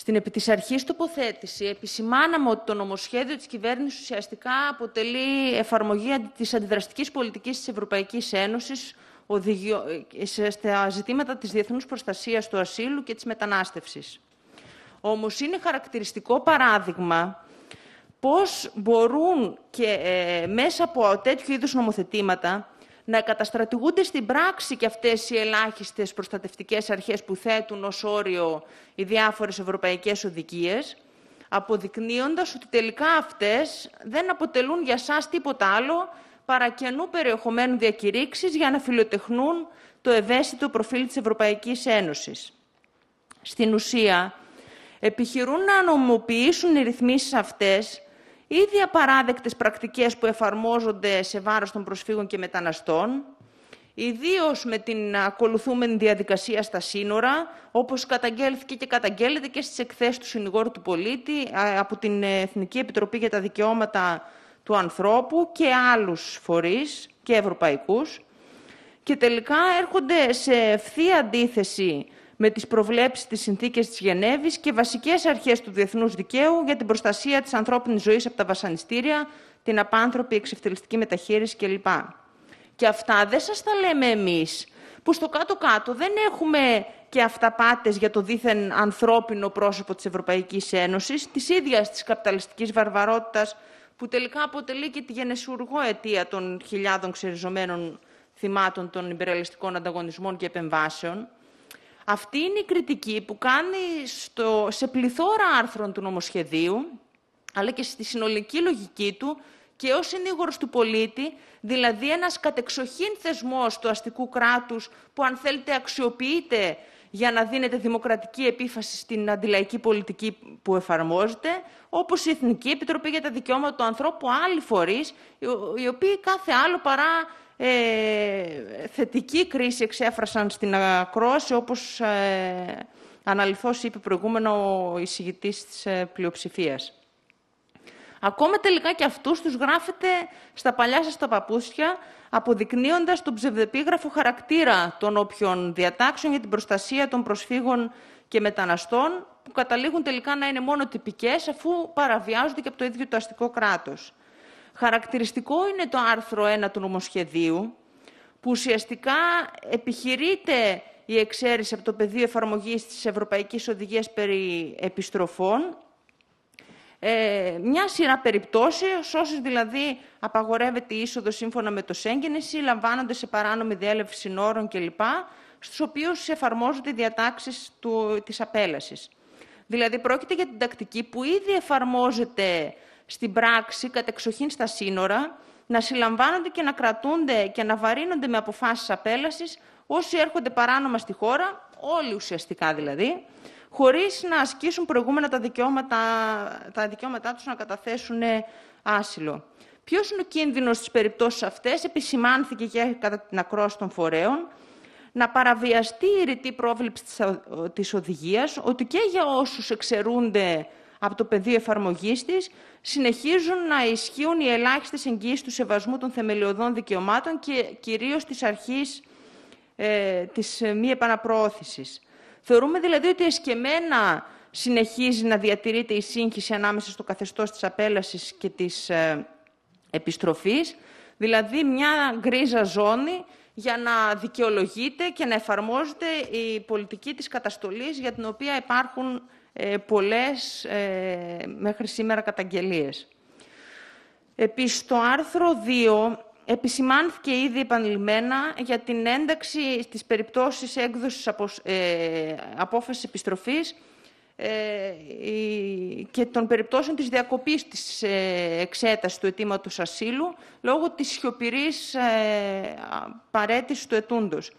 Στην επί τοποθέτηση επισημάναμε ότι το νομοσχέδιο της κυβέρνησης ουσιαστικά αποτελεί εφαρμογή της αντιδραστικής πολιτικής της Ευρωπαϊκής Ένωσης οδηγιο... Ε, στα ζητήματα της διεθνούς προστασίας του ασύλου και της μετανάστευσης. Όμως είναι χαρακτηριστικό παράδειγμα πώς μπορούν και ε, μέσα από τέτοιου είδους νομοθετήματα να καταστρατηγούνται στην πράξη και αυτές οι ελάχιστες προστατευτικές αρχές που θέτουν ως όριο οι διάφορες ευρωπαϊκές οδηγίες αποδεικνύοντας ότι τελικά αυτές δεν αποτελούν για σας τίποτα άλλο παρά καινού περιεχομένου διακηρύξεις για να φιλοτεχνούν το ευαίσθητο προφίλ της Ευρωπαϊκής Ένωσης. Στην ουσία, επιχειρούν να νομοποιήσουν οι ρυθμίσεις αυτές ήδη απαράδεκτες πρακτικές που εφαρμόζονται σε βάρος των προσφύγων και μεταναστών, ιδίως με την ακολουθούμενη διαδικασία στα σύνορα, όπως καταγγέλθηκε και καταγγέλλεται και στις εκθέσεις του Συνηγόρου του Πολίτη από την Εθνική Επιτροπή για τα Δικαιώματα του Ανθρώπου και άλλους φορείς και ευρωπαϊκούς. Και τελικά έρχονται σε ευθεία αντίθεση με τις προβλέψεις της συνθήκης της Γενέβης και βασικές αρχές του διεθνούς δικαίου για την προστασία της ανθρώπινης ζωής από τα βασανιστήρια, την απάνθρωπη εξευτελιστική μεταχείριση κλπ. Και αυτά δεν σας τα λέμε εμείς, που στο κάτω-κάτω δεν έχουμε και αυταπάτες για το δίθεν ανθρώπινο πρόσωπο της Ευρωπαϊκής Ένωσης, της ίδιας της καπιταλιστικής βαρβαρότητας, που τελικά αποτελεί και τη γενεσουργό αιτία των χιλιάδων ξεριζωμένων θυμάτων των υπερελιστικών ανταγωνισμών και επεμβάσεων. Αυτή είναι η κριτική που κάνει στο, σε πληθώρα άρθρων του νομοσχεδίου, αλλά και στη συνολική λογική του και ως συνήγορος του πολίτη, δηλαδή ένας κατεξοχήν θεσμός του αστικού κράτους που αν θέλετε αξιοποιείται για να δίνεται δημοκρατική επίφαση στην αντιλαϊκή πολιτική που εφαρμόζεται, όπως η Εθνική Επιτροπή για τα Δικαιώματα του Ανθρώπου, άλλοι φορείς, οι οποίοι κάθε άλλο παρά ε, θετική κρίση εξέφρασαν στην ακρόαση, όπως ε, αναλυθώς είπε προηγούμενο ο εισηγητής της ε, πλειοψηφίας. Ακόμα τελικά και αυτούς τους γράφετε στα παλιά σας τα παπούτσια Αποδεικνύοντας τον ψευδεπίγραφο χαρακτήρα των όποιων διατάξεων για την προστασία των προσφύγων και μεταναστών, που καταλήγουν τελικά να είναι μόνο τυπικές, αφού παραβιάζονται και από το ίδιο το αστικό κράτος. Χαρακτηριστικό είναι το άρθρο 1 του νομοσχεδίου, που ουσιαστικά επιχειρείται η εξαίρεση από το πεδίο εφαρμογής της Ευρωπαϊκής Οδηγίας περί επιστροφών ε, μια σειρά περιπτώσεων, όσες δηλαδή απαγορεύεται η είσοδος σύμφωνα με το Σέγγενεση, λαμβάνονται σε παράνομη διέλευση συνόρων κλπ., στους οποίους εφαρμόζονται οι διατάξεις της απέλασης. Δηλαδή, πρόκειται για την τακτική που ήδη εφαρμόζεται στην πράξη, κατεξοχήν στα σύνορα, να συλλαμβάνονται και να κρατούνται και να βαρύνονται με αποφάσεις απέλασης όσοι έρχονται παράνομα στη χώρα, όλοι ουσιαστικά δηλαδή, χωρίς να ασκήσουν προηγούμενα τα, δικαιώματα, τα δικαιώματά τους να καταθέσουν ε, άσυλο. Ποιος είναι ο κίνδυνος στις περιπτώσεις αυτές, επισημάνθηκε και κατά την ακρόαση των φορέων, να παραβιαστεί η ρητή πρόβληψη της ε, οδηγίας, ότι και για όσους εξαιρούνται από το πεδίο εφαρμογής της, συνεχίζουν να ισχύουν οι ελάχιστες εγγύσει του σεβασμού των θεμελιωδών δικαιωμάτων και κυρίως της αρχής ε, της ε, μη Θεωρούμε δηλαδή ότι εσκεμένα συνεχίζει να διατηρείται η σύγχυση ανάμεσα στο καθεστώς της απέλασης και της ε, επιστροφής, δηλαδή μια γκρίζα ζώνη για να δικαιολογείται και να εφαρμόζεται η πολιτική της καταστολής για την οποία υπάρχουν ε, πολλές ε, μέχρι σήμερα καταγγελίες. Επίσης, στο άρθρο 2 Επισημάνθηκε ήδη επανειλημμένα για την ένταξη στις περιπτώσεις έκδοσης απο, ε, απόφασης επιστροφής ε, και των περιπτώσεων της διακοπής της ε, εξέτασης του αιτήματος ασύλου λόγω της σιωπηρής ε, παρέτησης του ετούντος.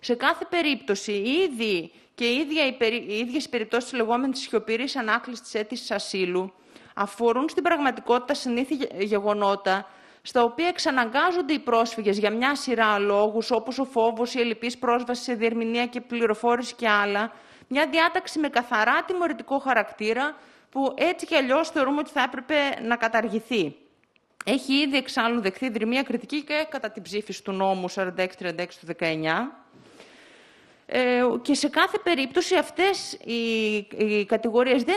Σε κάθε περίπτωση, ήδη και ίδια, οι, περι, οι ίδιες περιπτώσεις της λεγόμενης σιωπηρής ανάκλησης της αίτησης ασύλου αφορούν στην πραγματικότητα συνήθι γεγονότα στα οποία εξαναγκάζονται οι πρόσφυγες για μια σειρά λόγους, όπως ο φόβος, η ελληπή πρόσβαση σε διερμηνία και πληροφόρηση και άλλα. Μια διάταξη με καθαρά τιμωρητικό χαρακτήρα, που έτσι κι αλλιώς θεωρούμε ότι θα έπρεπε να καταργηθεί. Έχει ήδη εξάλλου δεχθεί δρυμία κριτική και κατά την ψήφιση του νόμου 4636 του 19. Ε, και σε κάθε περίπτωση αυτές οι, οι κατηγορίες δεν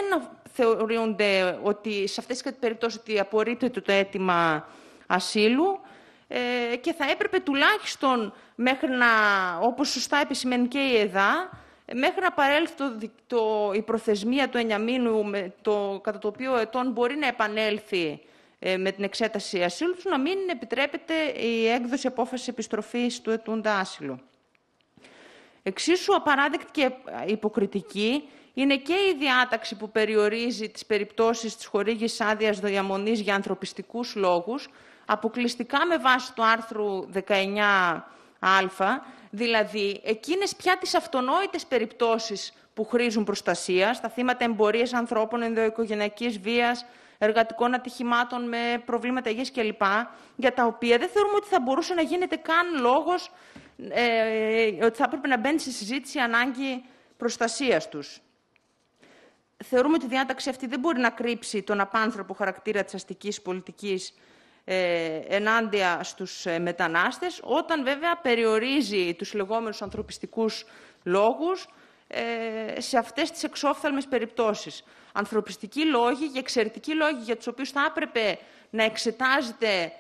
θεωρούνται ότι σε αυτές τις περιπτώσεις ότι απορρίπτεται το αίτημα ασύλου ε, και θα έπρεπε τουλάχιστον μέχρι να, όπως σωστά επισημαίνει και η ΕΔΑ, μέχρι να παρέλθει το, η προθεσμία του ενιαμίνου με το, κατά το οποίο ετών μπορεί να επανέλθει ε, με την εξέταση ασύλου να μην επιτρέπεται η έκδοση απόφασης επιστροφής του ετούντα άσυλου. Εξίσου απαράδεκτη και υποκριτική είναι και η διάταξη που περιορίζει τις περιπτώσεις της χορήγης άδειας διαμονής για ανθρωπιστικούς λόγους, αποκλειστικά με βάση το άρθρο 19α, δηλαδή εκείνες πια τις αυτονόητες περιπτώσεις που χρήζουν προστασία, στα θύματα εμπορίας ανθρώπων, ενδοοικογενειακής βίας, εργατικών ατυχημάτων με προβλήματα υγείας κλπ, για τα οποία δεν θεωρούμε ότι θα μπορούσε να γίνεται καν λόγος ε, ότι θα έπρεπε να μπαίνει σε συζήτηση ανάγκη προστασίας τους. Θεωρούμε ότι η διάταξη αυτή δεν μπορεί να κρύψει τον απάνθρωπο χαρακτήρα της αστικής πολιτικής ε, ενάντια στους ε, μετανάστες, όταν βέβαια περιορίζει τους λεγόμενους ανθρωπιστικούς λόγους ε, σε αυτές τις εξόφθαλμες περιπτώσεις. Ανθρωπιστικοί λόγοι και εξαιρετικοί λόγοι για τους οποίους θα έπρεπε να εξετάζεται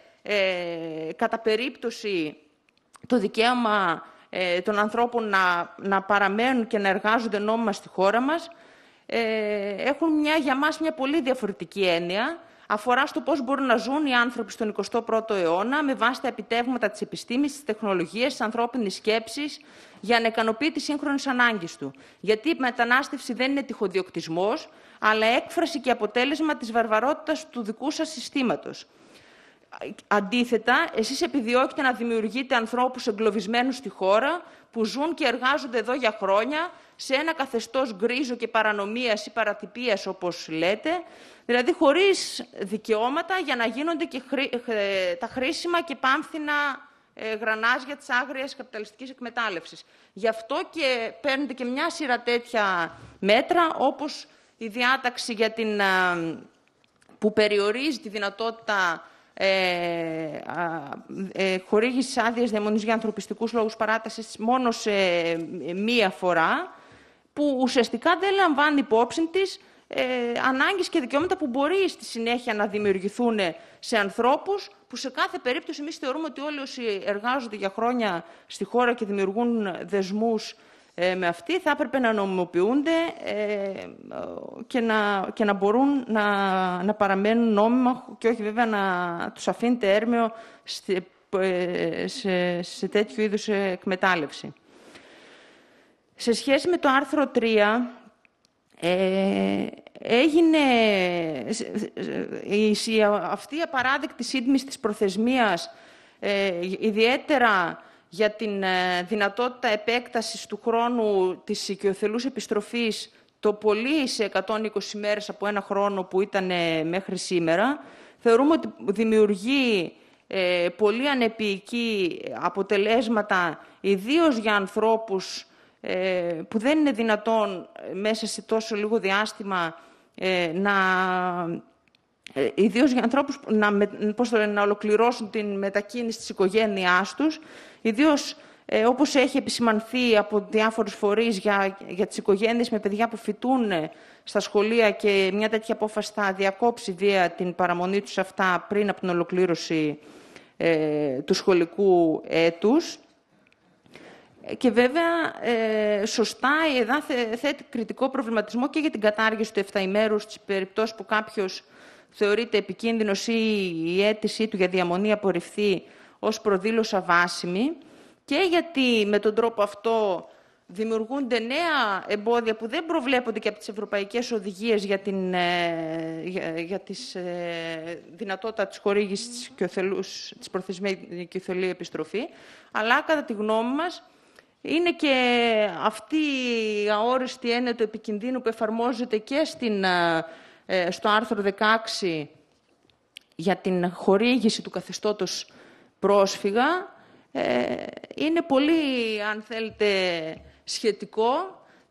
κατά περίπτωση το δικαίωμα των ανθρώπων να, παραμένουν και να εργάζονται νόμιμα στη χώρα μας, έχουν μια, για μας μια πολύ διαφορετική έννοια αφορά στο πώς μπορούν να ζουν οι άνθρωποι στον 21ο αιώνα με βάση τα επιτεύγματα της επιστήμης, της τεχνολογίας, της ανθρώπινης σκέψης, για να ικανοποιεί τις σύγχρονες ανάγκες του. Γιατί η μετανάστευση δεν είναι τυχοδιοκτισμός, αλλά έκφραση και αποτέλεσμα της βαρβαρότητας του δικού σας συστήματος. Αντίθετα, εσείς επιδιώκετε να δημιουργείτε ανθρώπους εγκλωβισμένους στη χώρα, που ζουν και εργάζονται εδώ για χρόνια, σε ένα καθεστώς γκρίζο και παρανομίας ή παρατυπίας, όπως λέτε, δηλαδή χωρίς δικαιώματα για να γίνονται και ε, ε, τα χρήσιμα και πάμφθηνα ε, γρανάζια της άγριας καπιταλιστικής εκμετάλλευσης. Γι' αυτό και παίρνετε και μια σειρά τέτοια μέτρα, όπως η διάταξη την, που περιορίζει τη δυνατότητα ε, ε, χορήγησης άδειε διαμονή για ανθρωπιστικούς λόγους παράτασης μόνο σε ε, μία φορά, που ουσιαστικά δεν λαμβάνει υπόψη της ε, ανάγκες και δικαιώματα που μπορεί στη συνέχεια να δημιουργηθούν σε ανθρώπους που σε κάθε περίπτωση εμείς θεωρούμε ότι όλοι όσοι εργάζονται για χρόνια στη χώρα και δημιουργούν δεσμούς ε, με αυτή θα έπρεπε να νομιμοποιούνται ε, και, να, μπορούν να, να παραμένουν νόμιμα και όχι βέβαια να τους αφήνεται έρμεο ε, σε, σε, τέτοιου είδους εκμετάλλευση. Σε σχέση με το άρθρο 3, ε, έγινε η, αυτή η απαράδεκτη σύντμηση της προθεσμίας, ε, ιδιαίτερα για την ε, δυνατότητα επέκτασης του χρόνου της οικειοθελούς επιστροφής το πολύ σε 120 μέρες από ένα χρόνο που ήταν ε, μέχρι σήμερα, θεωρούμε ότι δημιουργεί ε, πολύ ανεπιική αποτελέσματα, ιδίως για ανθρώπους που δεν είναι δυνατόν μέσα σε τόσο λίγο διάστημα να ε, Ιδίως για ανθρώπους να, να ολοκληρώσουν την μετακίνηση της οικογένειάς τους, ιδίως ε, όπως έχει επισημανθεί από διάφορους φορείς για, για τις οικογένειες με παιδιά που φοιτούν ε, στα σχολεία και μια τέτοια απόφαση θα διακόψει βία την παραμονή τους αυτά πριν από την ολοκλήρωση ε, του σχολικού έτους. Και βέβαια, ε, σωστά η ΕΔΑ θέτει κριτικό προβληματισμό και για την κατάργηση του 7 ημέρου στι περιπτώσεις που κάποιος θεωρείται επικίνδυνος ή η αίτησή του για διαμονή απορριφθεί ως προδήλωσα βάσιμη και γιατί με τον τρόπο αυτό δημιουργούνται νέα εμπόδια που δεν προβλέπονται και από τις ευρωπαϊκές οδηγίες για, την, ε, για, τις, ε, δυνατότητα της χορήγησης της, της προθεσμένης κιοθελή επιστροφή, αλλά κατά τη γνώμη μας είναι και αυτή η αόριστη έννοια του επικινδύνου που εφαρμόζεται και στην ε, ε, στο άρθρο 16 για την χορήγηση του καθεστώτος πρόσφυγα ε, είναι πολύ, αν θέλετε, σχετικό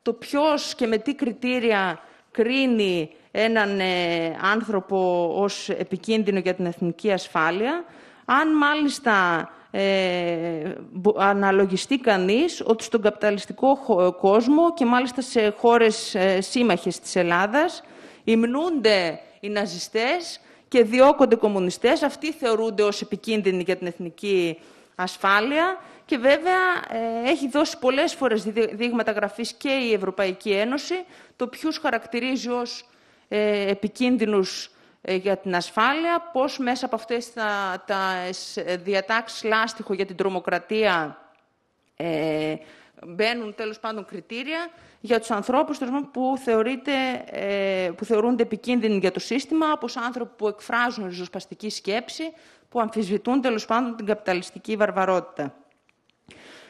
το ποιος και με τι κριτήρια κρίνει έναν ε, άνθρωπο ως επικίνδυνο για την εθνική ασφάλεια. Αν μάλιστα αναλογιστεί κανείς ότι στον καπιταλιστικό κόσμο και μάλιστα σε χώρες σύμμαχες της Ελλάδας Υμνούνται οι ναζιστές και διώκονται οι κομμουνιστές. Αυτοί θεωρούνται ως επικίνδυνοι για την εθνική ασφάλεια. Και βέβαια ε, έχει δώσει πολλές φορές δείγματα γραφής και η Ευρωπαϊκή Ένωση, το ποιους χαρακτηρίζει ως ε, επικίνδυνους ε, για την ασφάλεια, πώς μέσα από αυτές τα, τα διατάξεις λάστιχο για την τρομοκρατία μπαίνουν τέλος πάντων κριτήρια για τους ανθρώπους που, ε, που θεωρούνται επικίνδυνοι για το σύστημα, όπως άνθρωποι που εκφράζουν ριζοσπαστική σκέψη, που αμφισβητούν τέλος πάντων την καπιταλιστική βαρβαρότητα.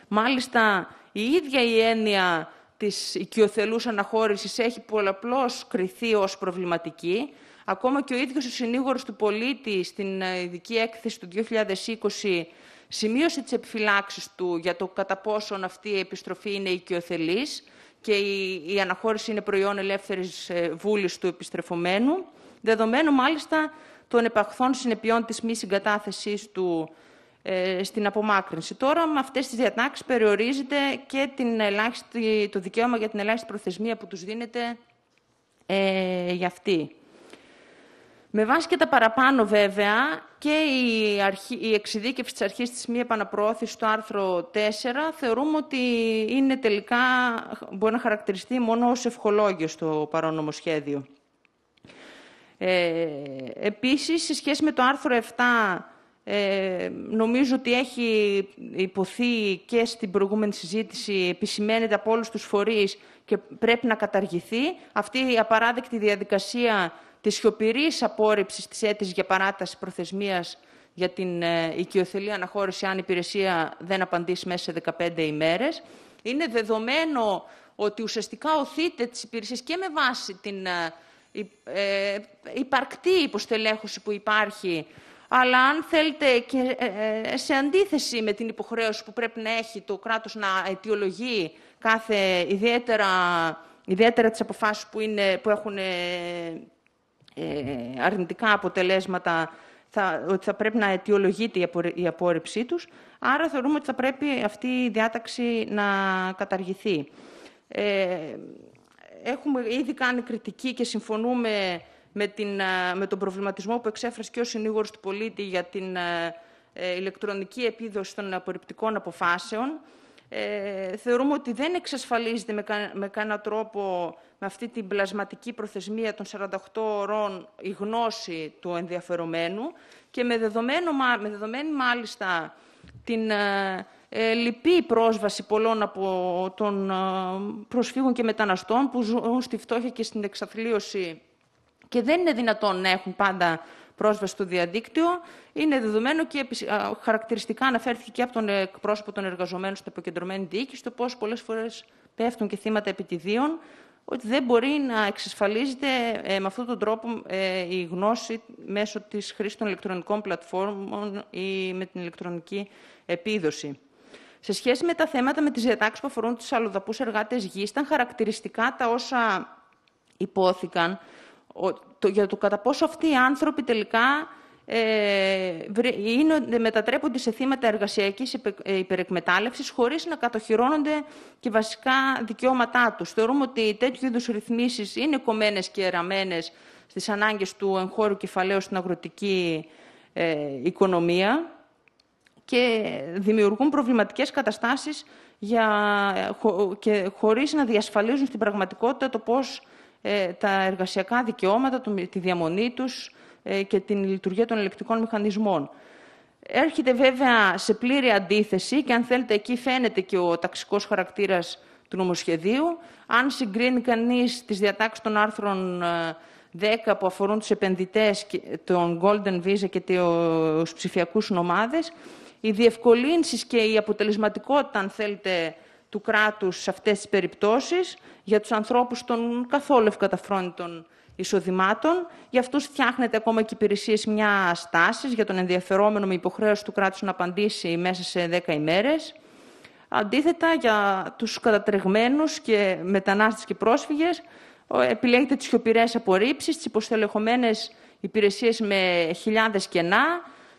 Μάλιστα, η ίδια η έννοια της οικειοθελούς αναχώρησης έχει πολλαπλώς κριθεί ως προβληματική, Ακόμα και ο ίδιος ο συνήγορος του πολίτη στην ε, ειδική έκθεση του 2020 σημείωσε τις επιφυλάξεις του για το κατά πόσον αυτή η επιστροφή είναι οικειοθελής και η, αναχώρηση είναι προϊόν ελεύθερης ε, βούλης του επιστρεφομένου, δεδομένου μάλιστα των επαχθών συνεπειών της μη συγκατάθεσής του ε, στην απομάκρυνση. Τώρα, με αυτές τις διατάξεις περιορίζεται και την το δικαίωμα για την ελάχιστη προθεσμία που τους δίνεται ε, για αυτή. Με βάση και τα παραπάνω βέβαια και η, αρχή, η εξειδίκευση της αρχής της μη επαναπροώθησης στο άρθρο 4 θεωρούμε ότι είναι τελικά, μπορεί να χαρακτηριστεί μόνο ως ευχολόγιο στο παρόνομο σχέδιο. Ε, επίσης, σε σχέση με το άρθρο 7, ε, νομίζω ότι έχει υποθεί και στην προηγούμενη συζήτηση, επισημαίνεται από όλους τους φορείς και πρέπει να καταργηθεί. Αυτή η απαράδεκτη διαδικασία Της σιωπηρής απόρριψης της αίτησης για παράταση προθεσμίας για την ε, οικειοθελή αναχώρηση αν η υπηρεσία δεν απαντήσει μέσα σε 15 ημέρες. Είναι δεδομένο ότι ουσιαστικά οθείται τι υπηρεσίε και με βάση την ε, ε, υπαρκτή υποστελέχωση που υπάρχει, αλλά αν θέλετε και σε αντίθεση με την υποχρέωση που πρέπει να έχει το κράτος να αιτιολογεί κάθε ιδιαίτερα, ιδιαίτερα τις αποφάσεις που, είναι, που έχουν ε, αρνητικά αποτελέσματα, θα, ότι θα πρέπει να αιτιολογείται η απόρριψή τους. Άρα θεωρούμε ότι θα πρέπει αυτή η διάταξη να καταργηθεί. Ε, έχουμε ήδη κάνει κριτική και συμφωνούμε με, την, ε, με τον προβληματισμό που εξέφρασε και ο συνήγορος του πολίτη για την ηλεκτρονική επίδοση των απορριπτικών αποφάσεων ε, θεωρούμε ότι δεν εξασφαλίζεται με, κα, με κανένα τρόπο με αυτή την πλασματική προθεσμία των 48 ώρων η γνώση του ενδιαφερομένου και με, δεδομένο, με δεδομένη μάλιστα την ε, ε, λυπή πρόσβαση πολλών από των ε, προσφύγων και μεταναστών που ζουν στη φτώχεια και στην εξαθλίωση και δεν είναι δυνατόν να έχουν πάντα πρόσβαση στο διαδίκτυο. Είναι δεδομένο και χαρακτηριστικά αναφέρθηκε και από τον εκπρόσωπο των εργαζομένων στην αποκεντρωμένη διοίκηση το πώς πολλές φορές πέφτουν και θύματα επιτιδίων, ότι δεν μπορεί να εξασφαλίζεται ε, με αυτόν τον τρόπο ε, η γνώση μέσω της χρήσης των ηλεκτρονικών πλατφόρμων ή με την ηλεκτρονική επίδοση. Σε σχέση με τα θέματα με τις διατάξεις που αφορούν τους αλλοδαπούς εργάτες γης, ήταν χαρακτηριστικά τα όσα υπόθηκαν το, για το κατά πόσο αυτοί οι άνθρωποι τελικά ε, είναι, μετατρέπονται σε θύματα εργασιακής ε, υπερεκμετάλλευσης χωρίς να κατοχυρώνονται και βασικά δικαιώματά τους. Θεωρούμε ότι τέτοιου είδους ρυθμίσεις είναι κομμένες και εραμένες στις ανάγκες του εγχώρου κεφαλαίου στην αγροτική ε, οικονομία και δημιουργούν προβληματικές καταστάσεις για, και χωρίς να διασφαλίζουν στην πραγματικότητα το πώς ε, τα εργασιακά δικαιώματα, τη διαμονή τους ε, και την λειτουργία των ελεκτικών μηχανισμών. Έρχεται βέβαια σε πλήρη αντίθεση και αν θέλετε εκεί φαίνεται και ο ταξικός χαρακτήρας του νομοσχεδίου. Αν συγκρίνει κανείς τις διατάξεις των άρθρων 10 ε, που αφορούν τους επενδυτές των Golden Visa και τους ψηφιακούς νομάδες, οι διευκολύνσεις και η αποτελεσματικότητα, αν θέλετε, του κράτους σε αυτές τις περιπτώσεις, για τους ανθρώπους των καθόλου ευκαταφρόνητων εισοδημάτων. Για αυτούς φτιάχνεται ακόμα και υπηρεσίες μια τάση για τον ενδιαφερόμενο με υποχρέωση του κράτους να απαντήσει μέσα σε 10 ημέρες. Αντίθετα, για τους κατατρεγμένους και μετανάστες και πρόσφυγες, επιλέγεται τις σιωπηρές απορρίψεις, τις υποστελεχωμένες υπηρεσίες με χιλιάδες κενά,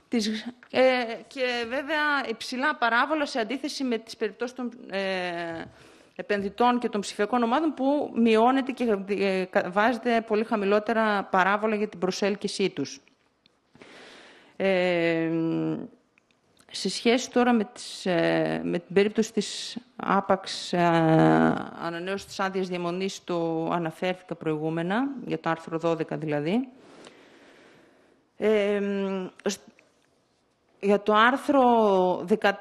ε, και βέβαια υψηλά παράβολα σε αντίθεση με τις περιπτώσεις των ε, επενδυτών και των ψηφιακών ομάδων που μειώνεται και ε, βάζεται πολύ χαμηλότερα παράβολα για την προσέλκυσή τους. Ε, σε σχέση τώρα με, τις, ε, με την περίπτωση της άπαξ ανανέωσης της άδειας διαμονής, το αναφέρθηκα προηγούμενα, για το άρθρο 12 δηλαδή, ε, για το άρθρο 14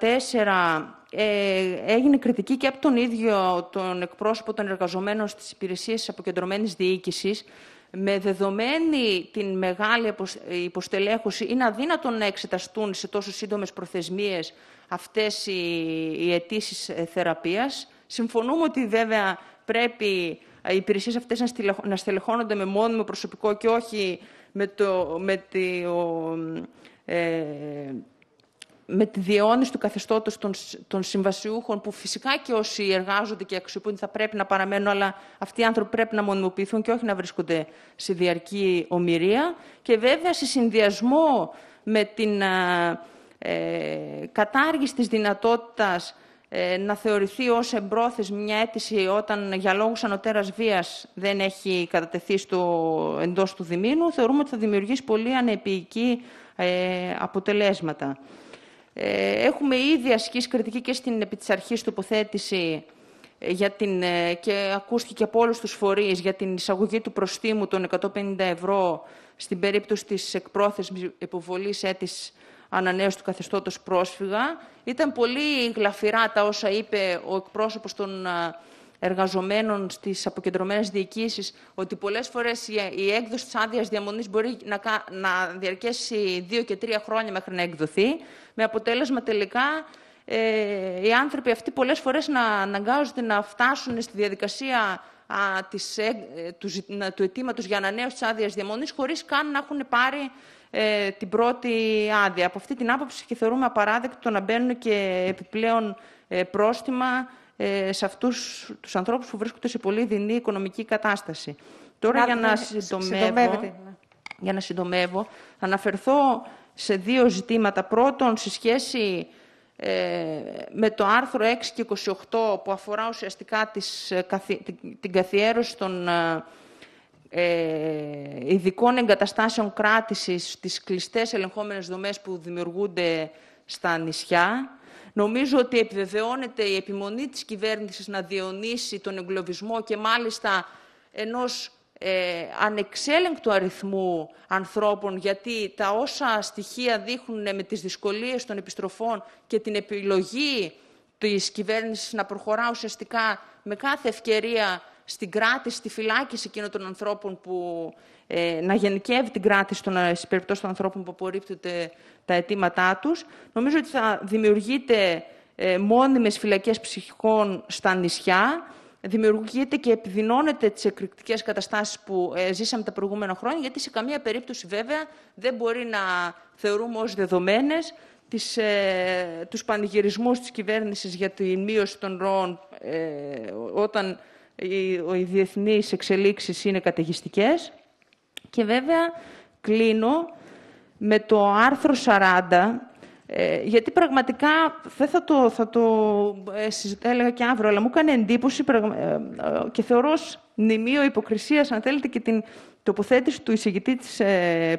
ε, έγινε κριτική και από τον ίδιο τον εκπρόσωπο των εργαζομένων στις υπηρεσίες αποκεντρωμένης διοίκησης με δεδομένη την μεγάλη υποστελέχωση, είναι αδύνατο να εξεταστούν σε τόσο σύντομες προθεσμίες αυτές οι, οι αιτήσεις ε, θεραπείας. Συμφωνούμε ότι βέβαια πρέπει ε, οι υπηρεσίες αυτές να στελεχώνονται με μόνιμο προσωπικό και όχι με, το, ε, με τη διαιώνιση του καθεστώτος των, συμβασιούχων, που φυσικά και όσοι εργάζονται και αξιοποιούν θα πρέπει να παραμένουν, αλλά αυτοί οι άνθρωποι πρέπει να μονιμοποιηθούν και όχι να βρίσκονται σε διαρκή ομοιρία. Και βέβαια, σε συνδυασμό με την ε, ε κατάργηση της δυνατότητας ε, να θεωρηθεί ως εμπρόθεσμη μια αίτηση όταν για λόγους ανωτέρας βίας δεν έχει κατατεθεί στο, εντός του διμήνου, θεωρούμε ότι θα δημιουργήσει πολύ ανεπιοική ε, αποτελέσματα. Ε, έχουμε ήδη ασκήσει κριτική και στην επί της αρχής τοποθέτηση ε, για την, και ακούστηκε από όλους τους φορείς για την εισαγωγή του προστίμου των 150 ευρώ στην περίπτωση της εκπρόθεσμης υποβολής έτης ανανέωσης του καθεστώτος πρόσφυγα. Ήταν πολύ γλαφυρά τα όσα είπε ο εκπρόσωπος των εργαζομένων στις αποκεντρωμένες διοικήσεις ότι πολλές φορές η έκδοση της άδειας Διαμονής μπορεί να διαρκέσει δύο και τρία χρόνια μέχρι να εκδοθεί, με αποτέλεσμα τελικά ε, οι άνθρωποι αυτοί πολλές φορές να αναγκάζονται να φτάσουν στη διαδικασία της, του, του αιτήματος για ανανέωση της άδειας διαμονής, χωρίς καν να έχουν πάρει ε, την πρώτη άδεια. Από αυτή την άποψη και θεωρούμε απαράδεκτο να μπαίνουν και επιπλέον ε, πρόστιμα ε, σε αυτούς τους ανθρώπους που βρίσκονται σε πολύ δεινή οικονομική κατάσταση. Τώρα, για να, ναι, συντομεύω, ναι. για να συντομεύω, θα αναφερθώ σε δύο ζητήματα. Πρώτον, σε σχέση ε, με το άρθρο 6 και 28, που αφορά ουσιαστικά τις, ε, την καθιέρωση των ε, ειδικών εγκαταστάσεων κράτησης στις κλειστές ελεγχόμενες δομές που δημιουργούνται στα νησιά. Νομίζω ότι επιβεβαιώνεται η επιμονή της κυβέρνησης να διονύσει τον εγκλωβισμό και μάλιστα ενός ε, ανεξέλεγκτου αριθμού ανθρώπων, γιατί τα όσα στοιχεία δείχνουν ε, με τις δυσκολίες των επιστροφών και την επιλογή της κυβέρνησης να προχωρά ουσιαστικά με κάθε ευκαιρία στην κράτηση, στη φυλάκιση εκείνων των ανθρώπων που ε, να γενικεύει την κράτηση των, ε, στις των ανθρώπων που απορρίπτονται τα αιτήματά τους. Νομίζω ότι θα δημιουργείται ε, μόνιμες φυλακές ψυχών στα νησιά, δημιουργείται και επιδεινώνεται τις εκρηκτικές καταστάσεις που ε, ζήσαμε τα προηγούμενα χρόνια, γιατί σε καμία περίπτωση βέβαια δεν μπορεί να θεωρούμε ως δεδομένες τις, ε, τους πανηγυρισμούς της κυβέρνησης για τη μείωση των ροών ε, όταν οι διεθνείς εξελίξεις είναι καταιγιστικές. Και βέβαια κλείνω με το άρθρο 40, ε, γιατί πραγματικά, δεν θα το, θα το ε, έλεγα και αύριο, αλλά μου έκανε εντύπωση ε, και θεωρώ ως νημείο υποκρισίας, αν θέλετε, και την τοποθέτηση του εισηγητή της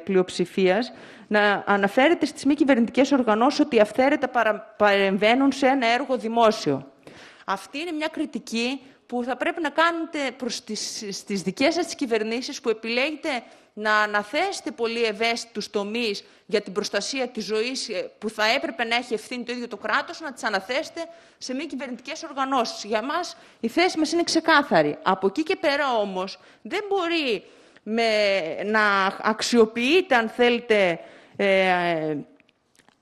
πλειοψηφίας, να αναφέρεται στις μη κυβερνητικές οργανώσεις ότι αυθαίρετα παρεμβαίνουν σε ένα έργο δημόσιο. Αυτή είναι μια κριτική που θα πρέπει να κάνετε προς τις, στις δικές σας κυβερνήσεις που επιλέγετε να αναθέσετε πολύ ευαίσθητους τομείς για την προστασία της ζωής ε, που θα έπρεπε να έχει ευθύνη το ίδιο το κράτος, να τις αναθέσετε σε μη κυβερνητικές οργανώσεις. Για μας η θέση μας είναι ξεκάθαρη. Από εκεί και πέρα όμως δεν μπορεί με, να αξιοποιείτε, αν θέλετε, ε,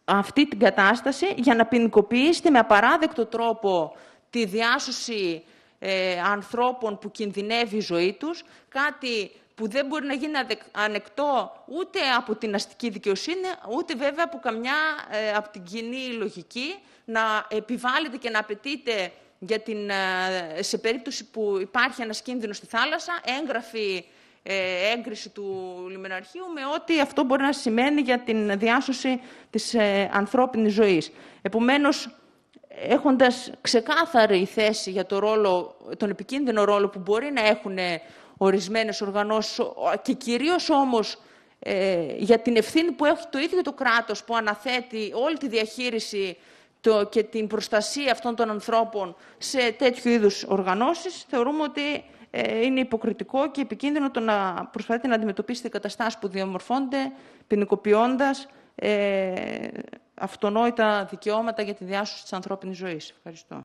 αυτή την κατάσταση για να ποινικοποιήσετε με απαράδεκτο τρόπο τη διάσωση ε, ανθρώπων που κινδυνεύει η ζωή τους, κάτι που δεν μπορεί να γίνει ανεκτό ούτε από την αστική δικαιοσύνη, ούτε βέβαια από καμιά ε, από την κοινή λογική, να επιβάλλεται και να απαιτείται για την, ε, σε περίπτωση που υπάρχει ένας κίνδυνος στη θάλασσα, έγγραφη ε, έγκριση του λιμεναρχείου με ό,τι αυτό μπορεί να σημαίνει για την διάσωση της ε, ανθρώπινης ζωής. Επομένως, έχοντας ξεκάθαρη θέση για το ρόλο, τον επικίνδυνο ρόλο που μπορεί να έχουν ορισμένες οργανώσεις και κυρίως όμως ε, για την ευθύνη που έχει το ίδιο το κράτος που αναθέτει όλη τη διαχείριση και την προστασία αυτών των ανθρώπων σε τέτοιου είδους οργανώσεις, θεωρούμε ότι ε, είναι υποκριτικό και επικίνδυνο το να προσπαθείτε να αντιμετωπίσετε καταστάσεις που διαμορφώνται ποινικοποιώντας. Ε, αυτονόητα δικαιώματα για τη διάσωση της ανθρώπινης ζωής. Ευχαριστώ.